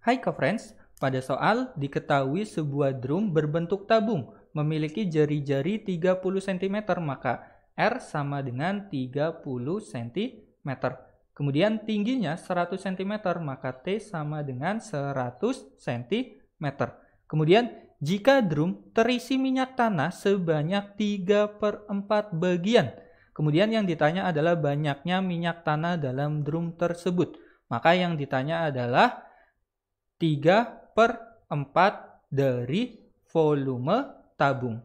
Hai friends, pada soal diketahui sebuah drum berbentuk tabung memiliki jari-jari 30 cm maka R sama dengan 30 cm. Kemudian tingginya 100 cm maka T sama dengan 100 cm. Kemudian jika drum terisi minyak tanah sebanyak 3 per 4 bagian. Kemudian yang ditanya adalah banyaknya minyak tanah dalam drum tersebut. Maka yang ditanya adalah 3 per 4 dari volume tabung.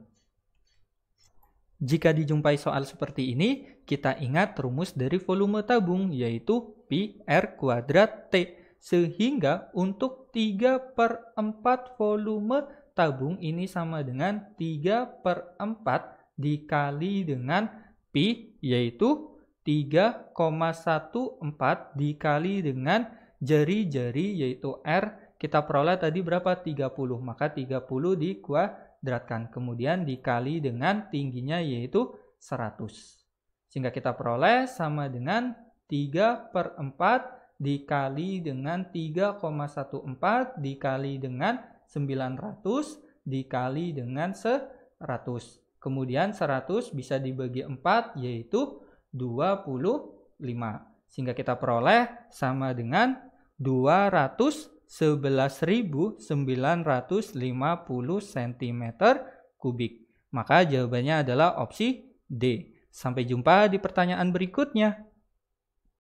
Jika dijumpai soal seperti ini, kita ingat rumus dari volume tabung yaitu pi r kuadrat t. Sehingga untuk 3 per 4 volume tabung ini sama dengan 3 per 4 dikali dengan pi yaitu 3,14 dikali dengan jari-jari yaitu R kita peroleh tadi berapa? 30. Maka 30 dikuadratkan. Kemudian dikali dengan tingginya yaitu 100. Sehingga kita peroleh sama dengan 3 per 4 dikali dengan 3,14 dikali dengan 900 dikali dengan 100. Kemudian 100 bisa dibagi 4 yaitu 25. Sehingga kita peroleh sama dengan 200. 11.950 cm kubik. Maka jawabannya adalah opsi D. Sampai jumpa di pertanyaan berikutnya.